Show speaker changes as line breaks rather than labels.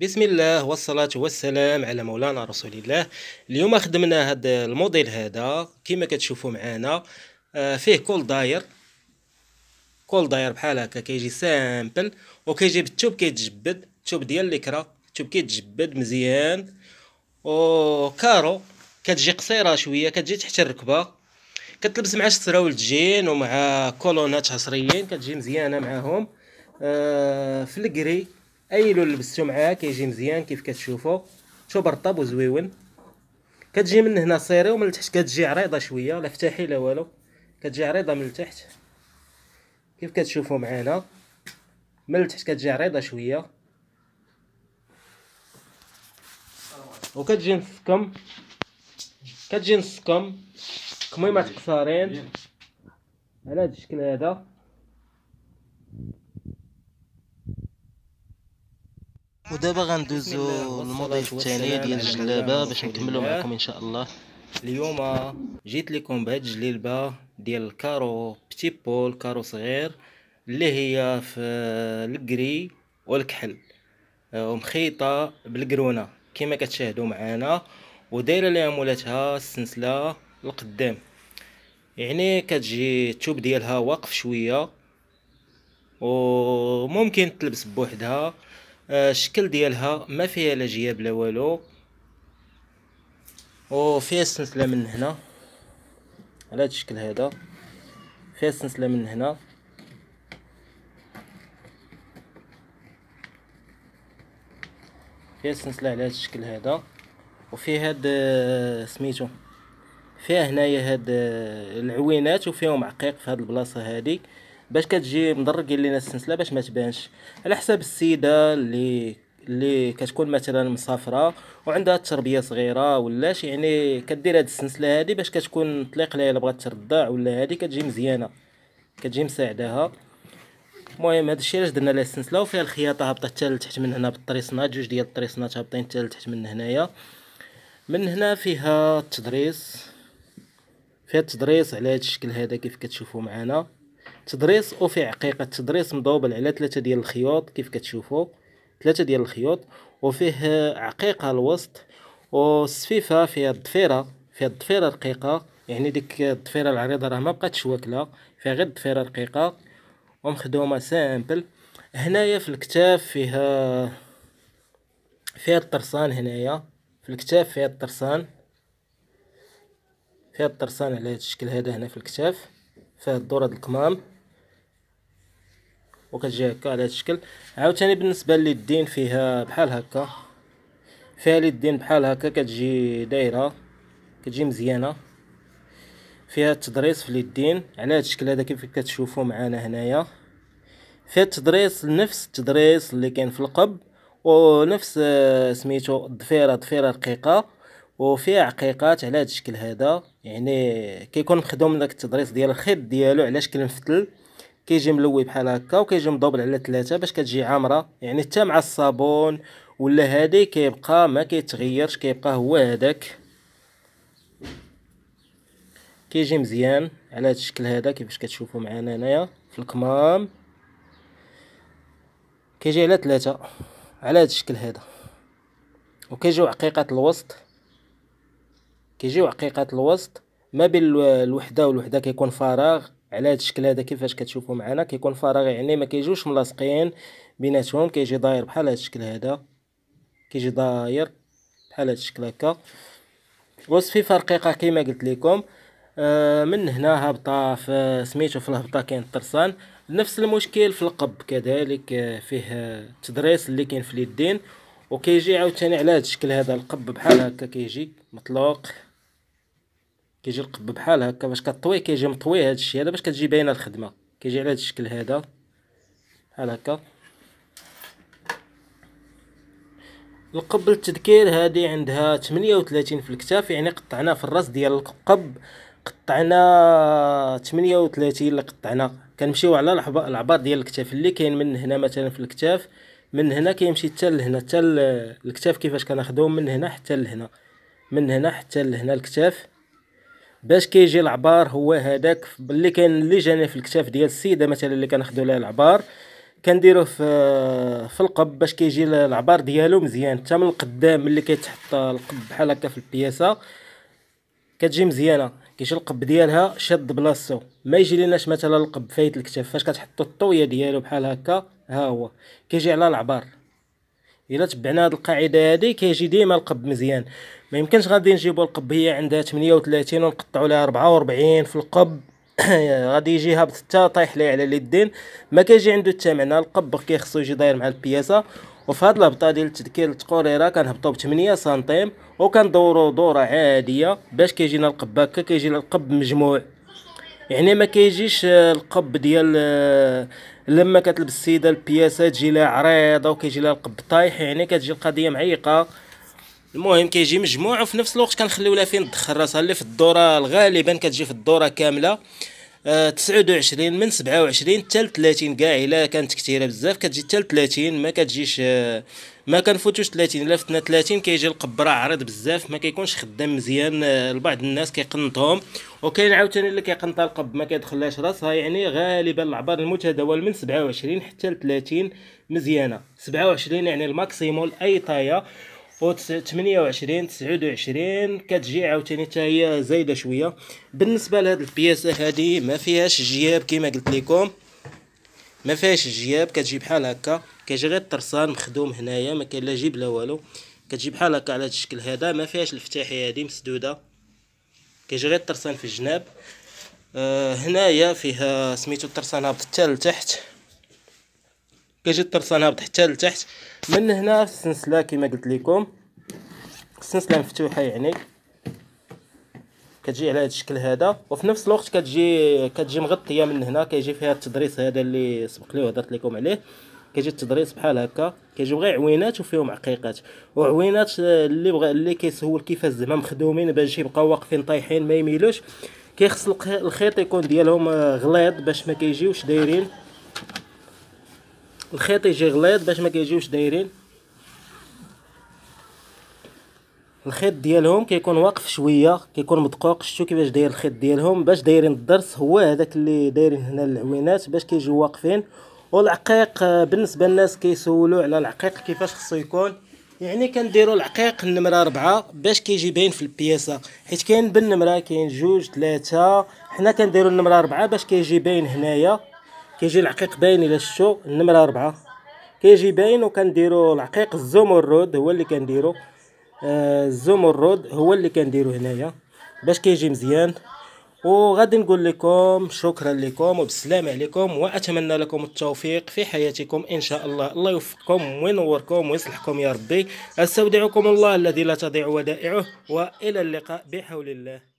بسم الله والصلاة والسلام على مولانا رسول الله اليوم خدمنا هذا الموديل هذا كما كتشوفوا معانا آه، فيه كل داير كل داير بحال هكا كيجي سامبل وكيجي بالتوب كيتجبد التوب ديال الكرا التوب كيتجبد مزيان وكارو كتجي قصيره شويه كتجي تحت الركبه كتلبس مع شتراول الجين ومع كولونات عصريين كتجي مزيانه معاهم آه، في الكري اي لون لبستو معاها كيجي مزيان كيف كتشوفوا شو برطب وزويون كتجي من هنا صيري ومن التحت كتجي عريضه شويه لا فتحي لا والو كتجي عريضه من التحت كيف كتشوفوا معانا من التحت كتجي عريضه شويه وكتجي نصكم كتجي نصكم كميمه تقصارين على هذا الشكل هذا ودابا غندوزو للموديل الثاني ديال الجلابه باش نكملو معكم ان شاء الله اليوم جيت لكم بهاد الجلابه ديال الكارو بتي بول كارو صغير اللي هي في الكري والكحل آه، ومخيطه بالقرونه كما كتشاهدوا معانا ودايره ليها مولاتها السنسله القدام يعني كتجي التوب ديالها واقف شويه وممكن تلبس بوحدها آه، الشكل ديالها ما فيها لا جياب لا والو وفيها السلسله من هنا على هذا الشكل هذا فيها السلسله من هنا فيها السلسله على هذا الشكل هذا وفي هاد آه، سميتو فيها هنايا هاد آه، العوينات وفيهم عقيق في هاد البلاصه هادي باش كتجي قال لينا السلسله باش ما تبانش على حساب السيده اللي اللي كتكون مثلا مسافره وعندها تربيه صغيره شي يعني كدير هاد السلسله هادي باش كتكون طليق لها الا بغات ترضع ولا هادي كتجي مزيانه كتجي مساعداها المهم هذا الشيء علاش درنا لها السلسله وفيها الخياطه هابطه حتى لتحت من هنا بالطريسنات جوج ديال الطريصنات هابطين حتى لتحت من هنايا من هنا فيها التدريس فيها التدريس على هذا الشكل هذا كيف كتشوفوا معنا تضريس وفي عقيقه التضريس مضوبل على ثلاثه ديال الخيوط كيف كتشوفوا ثلاثه ديال الخيوط وفيه عقيقه الوسط والسفيفه فيها الضفيره فيها الضفيره رقيقه يعني ديك الضفيره العريضه راه ما بقاتش واكله فيها غير الضفيره رقيقه ومخدومه سامبل هنايا في الكتاف فيها فيها الطرسان هنايا في الكتاف فيها الطرسان فيها الطرسان على هذا الشكل هذا هنا في الكتاف فيها الدوره الكمام وكتجي هكا على هذا الشكل عاوتاني بالنسبه للدين فيها بحال هكا فيها اليدين بحال هكا كتجي دايره كتجي مزيانه فيها التضريس في اليدين على هذا الشكل هذا كيف كتشوفوا معنا هنايا فيها التضريس نفس التضريس اللي كان في القب ونفس آه، سميتو الضفيره ضفيره رقيقه وفيها عقيقات على هذا الشكل هذا يعني كيكون مخدوم داك التضريس ديال الخيط ديالو على شكل مفتل كيجي ملوي بحال هكا وكيجي مضوبل على ثلاثه باش كتجي عامره يعني حتى مع الصابون ولا هادي كيبقى ما كيتغيرش كيبقى هو هذاك كيجي مزيان على هذا الشكل هذا كيفاش كتشوفوا معنا هنايا في الكمام كيجي على ثلاثه على هذا الشكل هذا وكيجيو عقيقات الوسط كيجيو عقيقات الوسط ما بين الوحده والوحده كيكون فراغ على هذا الشكل هذا كيفاش كتشوفوا معنا كيكون فراغ يعني ما كيجوش ملاصقين بيناتهم كيجي داير بحال هذا الشكل هذا كيجي داير بحال هذا الشكل هكا وصف في فرقيقه كما قلت لكم آه، من هنا هبطه في سميتو في الهبطه كاين الطرسان نفس المشكل في القب كذلك آه، فيه تدريس اللي كاين في اليدين وكيجي عاوتاني على هذا الشكل هذا القب بحال هكا كيجي مطلوق كيجي القب بحال هكا باش كطوي كيجي مطوي هذا الشيء هذا باش كتجي باينه الخدمه كيجي على هذا الشكل هذا بحال هكا القب للتذكير هذه عندها 38 في الكتاف يعني قطعنا في الراس ديال القب قطعنا 38 اللي قطعنا كنمشيو على العبار ديال الكتاف اللي كاين من هنا مثلا في الكتاف من هنا كيمشي حتى لهنا حتى الكتاف كيفاش كناخذوه من هنا حتى لهنا من هنا حتى لهنا الكتاف باش كيجي العبار هو هذاك باللي كان اللي جاني في الكتاف ديال السيده مثلا اللي كناخذوا لها العبار كنديروه في في القب باش كيجي العبار ديالو مزيان حتى من القدام ملي كيتحط القب بحال هكا في البياسه كتجي مزيانه كيجي القب ديالها شاد بلاصتو ما يجي ليناش مثلا القب فايت الكتاف فاش كتحطو الطويه ديالو بحال هكا ها هو كيجي على العبار الا تبعنا هاد القاعده هادي كيجي ديما القب مزيان ما يمكنش غادي نجيبوا القبيه عندها 38 ونقطعوا لها 44 في القب غادي يجي هابط حتى طايح ليه على اليدين ما كيجي عنده حتى معنى القب كيخصو خصو يجي داير مع البياسه وفي هاد الهبطه ديال التذكير التقريره كنهبطوا ب 8 سنتيم وكندورو دوره عاديه باش كيجينا القب هكا كيجينا القب مجموع يعني ما كيجيش القب ديال آه، لما كتلبس السيده البياسه تجي لها عريضه وكيجي لها القب طايح يعني كتجي القضيه معيقه المهم كيجي مجموع وفي نفس الوقت كنخليو لها فين تدخل راسها اللي في الدوره غالبا كتجي في الدوره كامله أه 29 من 27 حتى 30 كاع الا كانت كثيره بزاف كتجي حتى 30 ما كتجيش أه ما كنفوتوش 30 الا فتنا 30 كيجي القبره عريض بزاف ما كيكونش خدام مزيان أه لبعض الناس كيقنطهم وكاين عاوتاني اللي كيقنط القب ما كيدخلهاش راسها يعني غالبا العبار المتداول من 27 حتى 30 مزيانه 27 يعني الماكسيموم اي طايه و 28 29 كتجي عاوتاني حتى هي زايده شويه بالنسبه لهاد البياسه هادي ما فيهاش جياب كما قلت لكم ما فيهاش جياب كتجي بحال هكا كيجي غير الترسان مخدوم هنايا ما كاين لا جيب لا والو كتجي بحال هكا على هاد الشكل هذا ما فيهاش الفتاحيه هادي مسدوده كيجي غير الترسان في الجناب آه هنايا فيها سميتو الطرسان هابط حتى لتحت كيجي الطرسان هابط حتى لتحت من هنا السنسله كما قلت لكم السنسله مفتوحه يعني كتجي على هذا الشكل هذا وفي نفس الوقت كتجي كتجي مغطيه من هنا كيجي فيها التضريس هذا اللي سبق لي وهضرت لكم عليه كيجي التضريس بحال هكا كيجيو غير عوينات وفيهم عقيقات وعوينات اللي بغى اللي كيسول كيفاش زعما مخدومين باش يبقاو واقفين طايحين ما يميلوش كيخص الخيط يكون ديالهم آه، غليظ باش ما كيجيوش دايرين الخيط يجي غليظ باش ما كيجيوش دايرين الخيط ديالهم كيكون واقف شويه كيكون مدقوق شتو كيفاش داير الخيط ديالهم باش دايرين الضرس هو هذاك اللي دايرين هنا العوينات باش كيجيو واقفين والعقيق آه، بالنسبه للناس كيسولوا على العقيق كيفاش خصو يكون يعني كنديروا العقيق النمره أربعة باش كيجي باين في البياسه حيت كاين بالنمره كاين جوج ثلاثة حنا كنديروا النمره أربعة باش كيجي باين هنايا كيجي العقيق باين الى شتو النمره أربعة كيجي باين وكنديروا العقيق الزمرد هو اللي كنديرو آه الزمرد هو اللي كنديرو هنايا باش كيجي مزيان وغادي نقول لكم شكرا لكم وبسلام عليكم وأتمنى لكم التوفيق في حياتكم إن شاء الله الله يوفقكم وينوركم ويصلحكم يا ربي أستودعكم الله الذي لا تضيع ودائعه وإلى اللقاء بحول الله